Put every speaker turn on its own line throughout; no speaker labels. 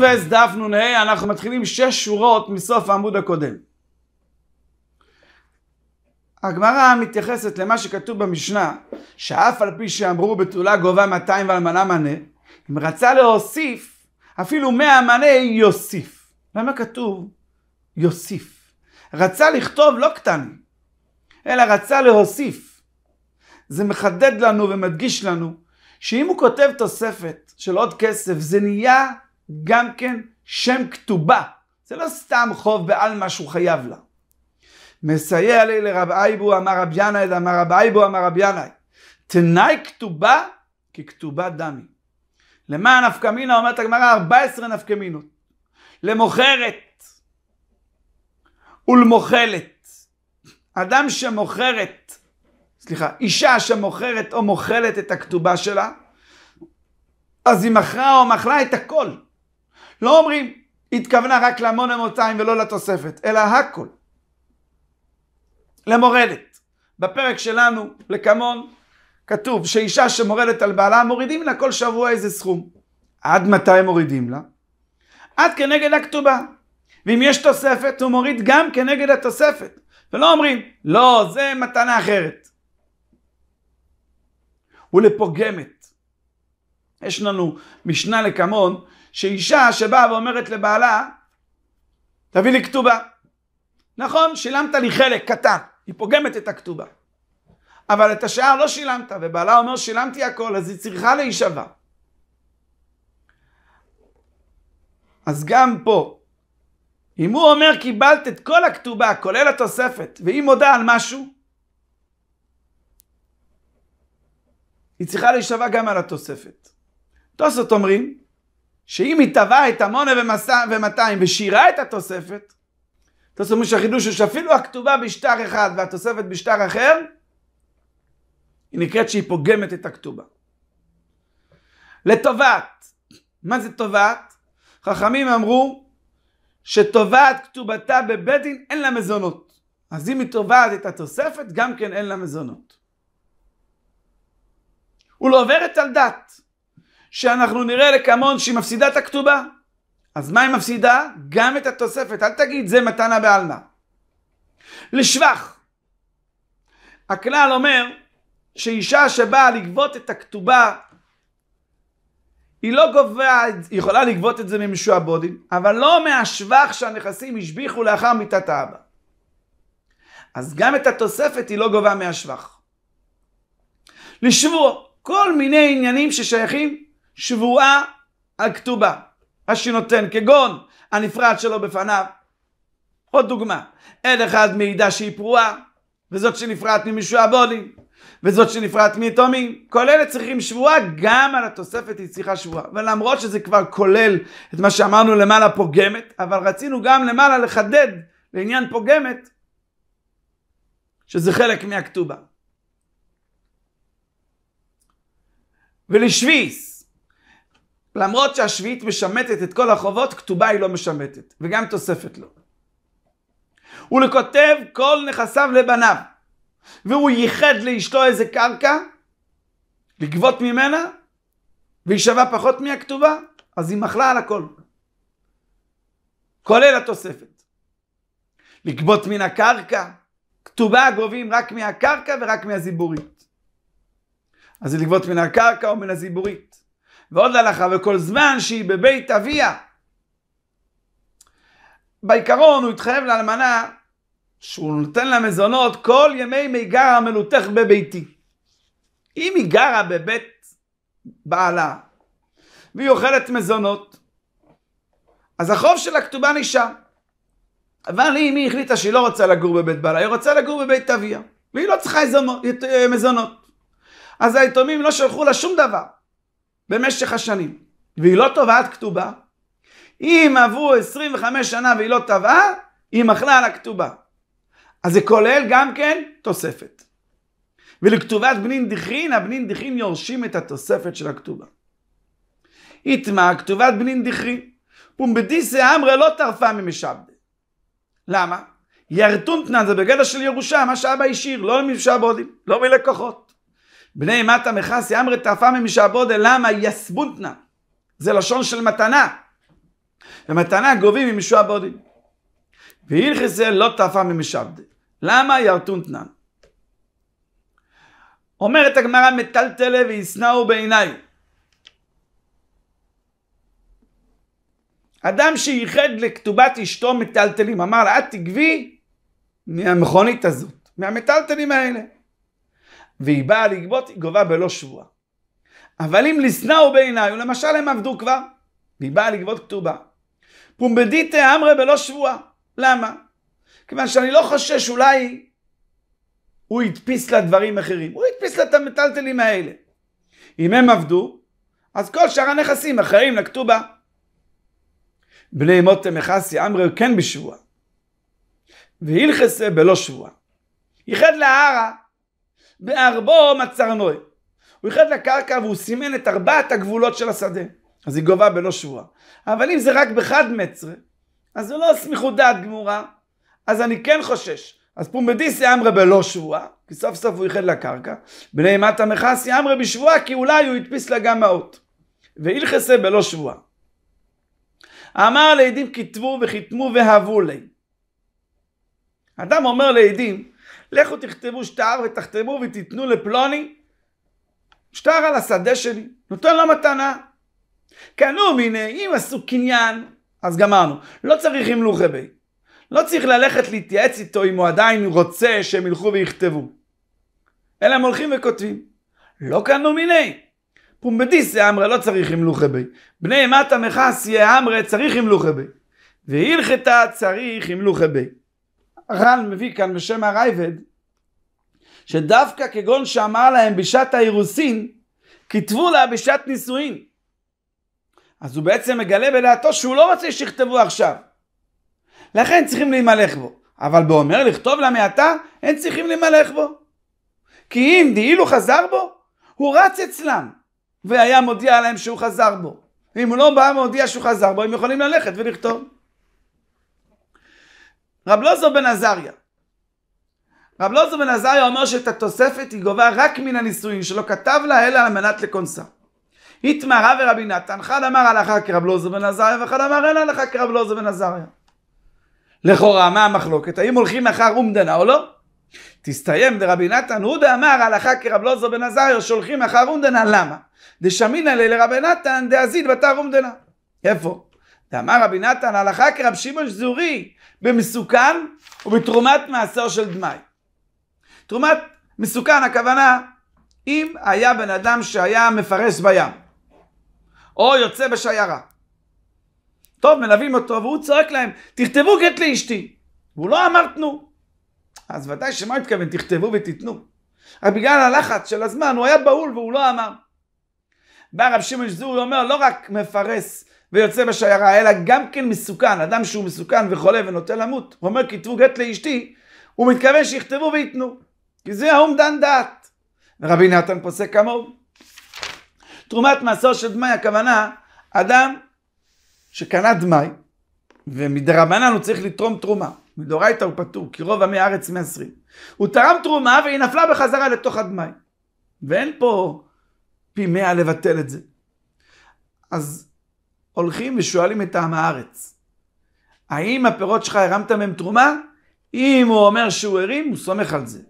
טובס דף נ"ה, אנחנו מתחילים שש שורות מסוף העמוד הקודם. הגמרא מתייחסת למה שכתוב במשנה, שאף על פי שאמרו בתולה גובה 200 ועל מנה מנה, אם רצה להוסיף, אפילו 100 מנה יוסיף. למה כתוב יוסיף? רצה לכתוב לא קטן, אלא רצה להוסיף. זה מחדד לנו ומדגיש לנו שאם הוא כותב תוספת של עוד כסף, זה נהיה גם כן שם כתובה. זה לא סתם חוב בעלמא שהוא חייב לה. מסייע לי לרב אייבו אמר רב ינאי, אמר רב אייבו אמר רב ינאי. תנאי כתובה ככתובה דמי. למען נפקא מינה אומרת הגמרא 14 נפקא מינות. למוכרת ולמוכלת. אדם שמוכרת, סליחה, אישה שמוכרת או מוכלת את הכתובה שלה, אז היא מכרה או מכלה את הכל. לא אומרים, התכוונה רק להמון המותיים ולא לתוספת, אלא הכל. למורדת. בפרק שלנו, לקמון, כתוב שאישה שמורדת על בעלה, מורידים לה כל שבוע איזה סכום. עד מתי מורידים לה? עד כנגד הכתובה. ואם יש תוספת, הוא מוריד גם כנגד התוספת. ולא אומרים, לא, זה מתנה אחרת. ולפוגמת יש לנו משנה לקמון, שאישה שבאה ואומרת לבעלה, תביא לי כתובה. נכון, שילמת לי חלק קטן, היא פוגמת את הכתובה. אבל את השאר לא שילמת, ובעלה אומר שילמתי הכל, אז היא צריכה להישבע. אז גם פה, אם הוא אומר קיבלת את כל הכתובה, כולל התוספת, והיא מודה על משהו, היא צריכה להישבע גם על התוספת. תוספות אומרים שאם היא טבעה את המונה ומאתיים ושירה את התוספת, תוספות אומרים שהחידוש הוא שאפילו הכתובה בשטר אחד והתוספת בשטר אחר, היא נקראת שהיא פוגמת את הכתובה. לטובת, מה זה טובת? חכמים אמרו שטובת כתובתה בבית דין אין לה מזונות. אז אם היא טובעת את התוספת, גם כן אין לה מזונות. ולעוברת לא על דת. שאנחנו נראה לקמון שהיא מפסידה את הכתובה. אז מה היא מפסידה? גם את התוספת. אל תגיד זה מתנה בעלמא. לשבח. הכלל אומר שאישה שבאה לגבות את הכתובה, היא לא גובה, היא יכולה לגבות את זה ממשועבודים, אבל לא מהשבח שהנכסים השביחו לאחר מיתת האבא. אז גם את התוספת היא לא גובה מהשבח. לשבוע, כל מיני עניינים ששייכים שבועה הכתובה, השנותן, כגון הנפרד שלו בפניו. עוד דוגמה, עד אחד מעידה שהיא פרועה, וזאת שנפרדת ממשועבודים, וזאת שנפרדת מיתומים. כל אלה צריכים שבועה, גם על התוספת היא צריכה שבועה. ולמרות שזה כבר כולל את מה שאמרנו למעלה פוגמת, אבל רצינו גם למעלה לחדד לעניין פוגמת, שזה חלק מהכתובה. ולשוויס, למרות שהשביעית משמטת את כל החובות, כתובה היא לא משמטת, וגם תוספת לא. לכותב כל נכסיו לבניו, והוא ייחד לאשתו איזה קרקע, לגבות ממנה, והיא שווה פחות מהכתובה, אז היא מחלה על הכל. כולל התוספת. לגבות מן הקרקע, כתובה גובים רק מהקרקע ורק מהזיבורית. אז זה לגבות מן הקרקע או מן הזיבורית. ועוד הלכה, וכל זמן שהיא בבית אביה. בעיקרון הוא התחייב לאלמנה שהוא נותן לה מזונות כל ימי מי גרה מלותך בביתי. אם היא גרה בבית בעלה והיא אוכלת מזונות, אז החוב של הכתובה נשאר. אבל אם היא החליטה שהיא לא רוצה לגור בבית בעלה, היא רוצה לגור בבית אביה, והיא לא צריכה אה, מזונות. אז היתומים לא שלחו לה שום דבר. במשך השנים, והיא לא תובעת כתובה, אם עברו 25 שנה והיא לא תבעה, היא מחלה על הכתובה. אז זה כולל גם כן תוספת. ולכתובת בנין דיכין, הבנין דיכין יורשים את התוספת של הכתובה. איתמה כתובת בנין דיכין, פומבדיסא אמרה לא טרפה ממשעבדה. למה? ירטונטנן זה בגדר של ירושה, מה שאבא השאיר, לא משעבודים, לא מלקוחות. בני מטה מכסי אמרי תעפמי משעבודה למה יסבונתנה. זה לשון של מתנה. ומתנה גובים ממשועבודים. והילכסה לא תעפמי משעבדה. למה ירתונתנן? אומרת הגמרא מטלטלה וישנאו בעיניי. אדם שייחד לכתובת אשתו מטלטלים, אמר לה, את תגבי מהמכונית הזאת, מהמטלטלים האלה. והיא באה לגבות, היא גובה בלא שבועה. אבל אם לשנאו בעיניו, למשל הם עבדו כבר, והיא באה לגבות כתובה. פומבדיתא אמרי בלא שבועה. למה? כיוון שאני לא חושש אולי הוא הדפיס לה דברים אחרים. הוא הדפיס לה את המטלטלים האלה. אם הם עבדו, אז כל שאר הנכסים אחראים לכתובה. בני מותם מכסי אמרי כן בשבועה. והילכסה בלא שבועה. ייחד להערה בארבו מצרנוי. הוא יחד לקרקע והוא סימן את ארבעת הגבולות של השדה. אז היא גובה בלא שבועה. אבל אם זה רק בחד מצרה, אז זה לא סמיכות דעת גמורה. אז אני כן חושש. אז פומדיסי אמרה בלא שבועה, כי סוף סוף הוא יחד לקרקע. בני מטה מכסי אמרה בשבועה, כי אולי הוא הדפיס לה גם האות. ואילכסה בלא שבועה. אמר לעדים כתבו וחיתמו והבו לי. אדם אומר לעדים, לכו תכתבו שטר ותחתמו ותיתנו לפלוני שטר על השדה שלי, נותן לו מתנה. קנו כן, מיני, אם עשו קניין, אז גמרנו. לא צריך המלוכי בי. לא צריך ללכת להתייעץ איתו אם הוא עדיין רוצה שהם ילכו ויכתבו. אלא הם הולכים וכותבים. לא קנו מיני. פומבדיסי אמרה לא צריך המלוכי בי. בני מטה מכסיה אמרה צריך המלוכי בי. והלכתה צריך המלוכי בי. הר"ן מביא כאן בשם הרייבד, שדווקא כגון שאמר להם בשעת האירוסין, כתבו לה בשעת נישואין. אז הוא בעצם מגלה בדעתו שהוא לא רוצה שיכתבו עכשיו. לכן צריכים להימלך בו. אבל באומר לכתוב לה מעתה, אין צריכים להימלך בו. כי אם דאילו חזר בו, הוא רץ אצלם, והיה מודיע להם שהוא חזר בו. ואם הוא לא בא ומודיע שהוא חזר בו, הם יכולים ללכת ולכתוב. רב לוזו בן עזריה. רב לוזו בן עזריה אומר שאת התוספת היא גובה רק מן הנישואין, שלא כתב לה אלא על מנת לכונסה. התמרה ורבי נתן, אחד אמר הלכה כרב לוזו בן עזריה, ואחד אמר אין הלכה כרב לוזו בן עזריה. לכאורה, מה המחלוקת? האם הולכים אחר אומדנה או לא? תסתיים דרבי נתן הוא דאמר הלכה כרב לוזו בן עזריה שהולכים אחר אומדנה, למה? דשמינא ליה לרבי נתן דאזיד בתר אומדנה. איפה? דאמר רבי נתן הלכה כרב שמעון זורי במסוכן ובתרומת מעשר של דמאי. תרומת מסוכן, הכוונה, אם היה בן אדם שהיה מפרש בים, או יוצא בשיירה. טוב, מלווים אותו, והוא צועק להם, תכתבו גט לאשתי. והוא לא אמר תנו. אז ודאי שמה התכוון? תכתבו ותיתנו. רק בגלל הלחץ של הזמן, הוא היה בהול והוא לא אמר. בא רב שמעון שזורי אומר, לא רק מפרש, ויוצא בשיירה, אלא גם כן מסוכן, אדם שהוא מסוכן וחולה ונוטה למות, הוא אומר כתבו גט לאשתי, הוא מתכוון שיכתבו וייתנו, כי זה האומדן דעת. ורבי נתן פוסק כמוהו. תרומת מעשר של דמי, הכוונה, אדם שקנה דמי, ומדרבנן הוא צריך לתרום תרומה. מדורייתא הוא פטור, כי רוב עמי הארץ מעשרים. הוא תרם תרומה והיא נפלה בחזרה לתוך הדמי. ואין פה פי מאה לבטל את זה. אז הולכים ושואלים את טעם הארץ, האם הפירות שלך הרמת מהם תרומה? אם הוא אומר שהוא הרים, הוא סומך על זה.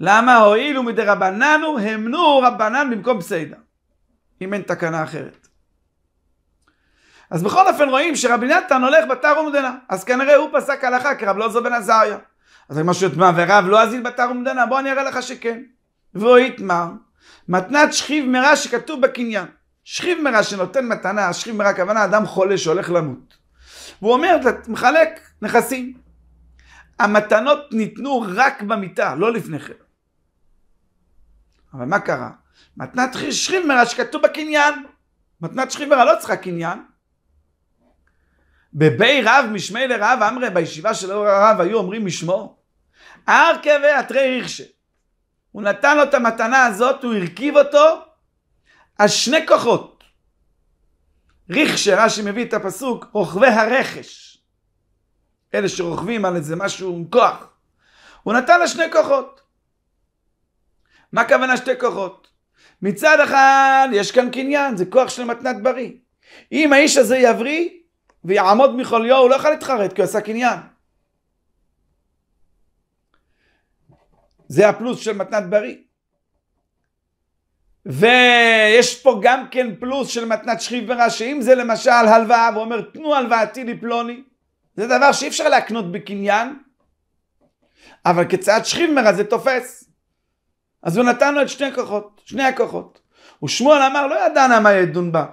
למה הואילו מדרבננו, המנו רבנן במקום פסיידא. אם אין תקנה אחרת. אז בכל אופן רואים שרבי נתן הולך בתר ומדנה. אז כנראה הוא פסק הלכה כרב לא לוזו בן עזריה. אז אני משהו יתמר, ורב לא אזיל בתר ומדנה, בוא אני אראה לך שכן. והוא יתמר, מתנת שכיב מרע שכתוב בקניין. שכיב מרע שנותן מתנה, שכיב מרע הכוונה אדם חולה שהולך למות. והוא אומר, מחלק נכסים. המתנות ניתנו רק במיטה, לא לפני כן. אבל מה קרה? מתנת שכיב מרע שכתוב בקניין. מתנת שכיב מרע לא צריכה קניין. בבי רב משמי לרב אמרי, בישיבה של אור הרב היו אומרים משמו. ארכבה אתרי ריכשה. הוא נתן לו את המתנה הזאת, הוא הרכיב אותו, אז שני כוחות. ריכשה, רש"י מביא את הפסוק, רוכבי הרכש. אלה שרוכבים על איזה משהו עם כוח. הוא נתן לה שני כוחות. מה הכוונה שתי כוחות? מצד אחד, יש כאן קניין, זה כוח של מתנת בריא. אם האיש הזה יבריא ויעמוד מחוליו, הוא לא יכול להתחרט, כי הוא עשה קניין. זה הפלוס של מתנת בריא. ויש פה גם כן פלוס של מתנת שכיב מרע, שאם זה למשל הלוואה, ואומר תנו הלוואתי לפלוני, זה דבר שאי אפשר להקנות בקניין, אבל כצעד שכיב מרע זה תופס. אז הוא נתן לו את שני הכוחות, שני הכוחות. ושמואל אמר, לא ידענה מה ידון בה.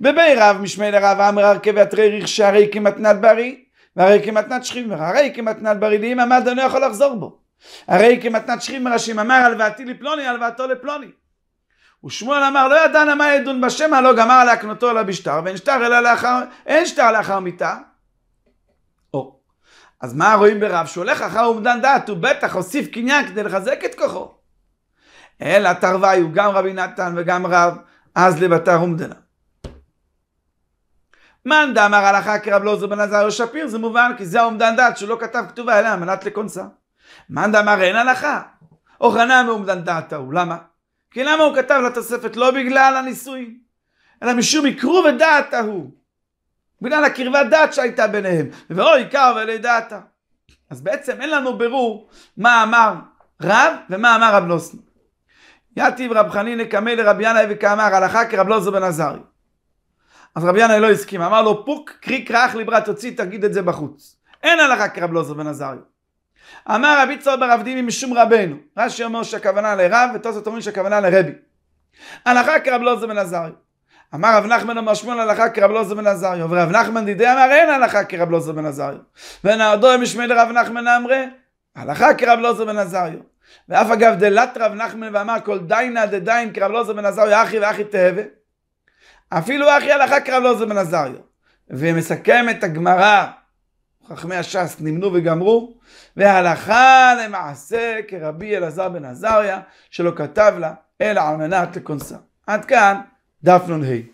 ובי רב משמי לרב אמר הרכב אתרי רכשה הרי כמתנת בריא, והרי כמתנת שכיב מרע, הרי כמתנת בריא, לאמא עמד אני לא יכול לחזור בו. הרי כמתנת שכיב מראשים אמר הלוואתי לפלוני הלוואתו לפלוני. ושמואל אמר לא ידע נא מה ידון בשם הלא גמר להקנותו אלא בשטר ואין שטר אלא לאחר אין שטר לאחר מיתה. או. אז מה רואים ברב שהולך אחר אומדן דעת הוא בטח הוסיף קניין כדי לחזק את כוחו. אלא תרווי הוא גם רבי נתן וגם רב אז לבתר אומדנה. מאן דאמר הלכה כרב לוזר בן עזר ושפיר זה מובן כי זה האומדן דעת שהוא לא כתב כתובה אלא על מנת לכונסה. מאן דאמר אין הלכה, אוחנה מאומדן הוא, למה? כי למה הוא כתב לתוספת? לא בגלל הנישואים, אלא משום יקרו ודעתה הוא. בגלל הקרבת דעת שהייתה ביניהם. ואוי קר ואלי דעתה. אז בעצם אין לנו בירור מה אמר רב ומה אמר רב נוסנו. יתיב רב חנינא קמא לרבי ינאי וכאמר הלכה כרב לוזו בן עזרי. אז רבי ינאי לא הסכים, אמר לו פוק קרי קרח ליברה תוציא תגיד את זה בחוץ. אין הלכה כרב לוזו בן עזרי. אמר רבי צור ברב דימי משום רבנו. רש"י אומר שהכוונה לרב, ותוספות אומרים שהכוונה לרבי. הלכה כרב לוזר לא בן עזריו. אמר רב נחמן אמר שמואל הלכה כרב לוזר לא בן עזריו, ורב נחמן דידי אמר אין הלכה כרב לוזר לא בן עזריו. ונעדו אם ישמעאל רב נחמן אמרה, הלכה כרב לוזר בן עזריו. ואף אגב דלת רב נחמן ואמר כל דיינה דדיין כרב לוזר בן עזריו אחי ואחי תהבה. אפילו אחי הלכה כרב לוזר בן עזריו. ומסכם את הגמרא חכמי הש"ס נמנו וגמרו, והלכה למעשה כרבי אלעזר בן עזריה, שלא כתב לה, אלא על מנת לכונסה. עד כאן דף נ"ה.